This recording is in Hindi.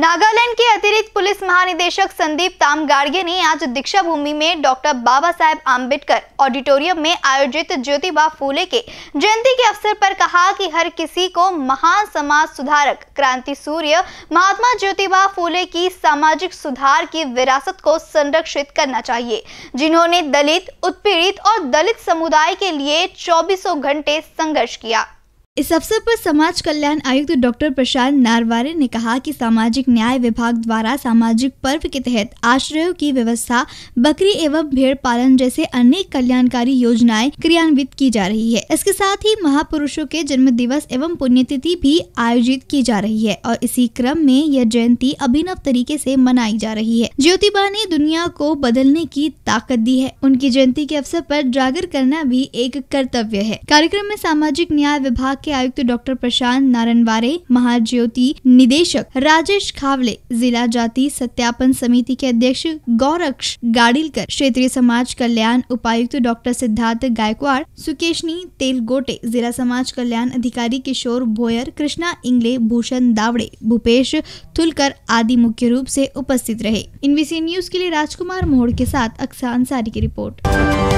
नागालैंड के अतिरिक्त पुलिस महानिदेशक संदीप तामगाड़गे ने आज दीक्षा भूमि में डॉक्टर बाबा साहेब आम्बेडकर ऑडिटोरियम में आयोजित ज्योतिबा फूले के जयंती के अवसर पर कहा कि हर किसी को महान समाज सुधारक क्रांति सूर्य महात्मा ज्योतिबा फूले की सामाजिक सुधार की विरासत को संरक्षित करना चाहिए जिन्होंने दलित उत्पीड़ित और दलित समुदाय के लिए चौबीसों घंटे संघर्ष किया इस अवसर पर समाज कल्याण आयुक्त डॉक्टर प्रशांत नारवारे ने कहा कि सामाजिक न्याय विभाग द्वारा सामाजिक पर्व के तहत आश्रयों की व्यवस्था बकरी एवं भेड़ पालन जैसे अनेक कल्याणकारी योजनाएं क्रियान्वित की जा रही है इसके साथ ही महापुरुषों के जन्म दिवस एवं पुण्यतिथि भी आयोजित की जा रही है और इसी क्रम में यह जयंती अभिनव तरीके से मनाई जा रही है ज्योतिबा ने दुनिया को बदलने की ताकत दी है उनकी जयंती के अवसर पर जागर करना भी एक कर्तव्य है कार्यक्रम में सामाजिक न्याय विभाग के आयुक्त डॉक्टर प्रशांत वारे महाज्योति निदेशक राजेश खावले जिला जाति सत्यापन समिति के अध्यक्ष गौरक्ष गाड़िलकर क्षेत्रीय समाज कल्याण उपायुक्त डॉक्टर सिद्धार्थ गायकवाड़ सुकेशनी तेलगोटे जिला समाज कल्याण अधिकारी किशोर भोयर कृष्णा इंगले भूषण दावड़े भूपेश थुलकर आदि मुख्य रूप से उपस्थित रहे इनबीसी न्यूज के लिए राजकुमार मोहड़ के साथ अक्सर अंसारी की रिपोर्ट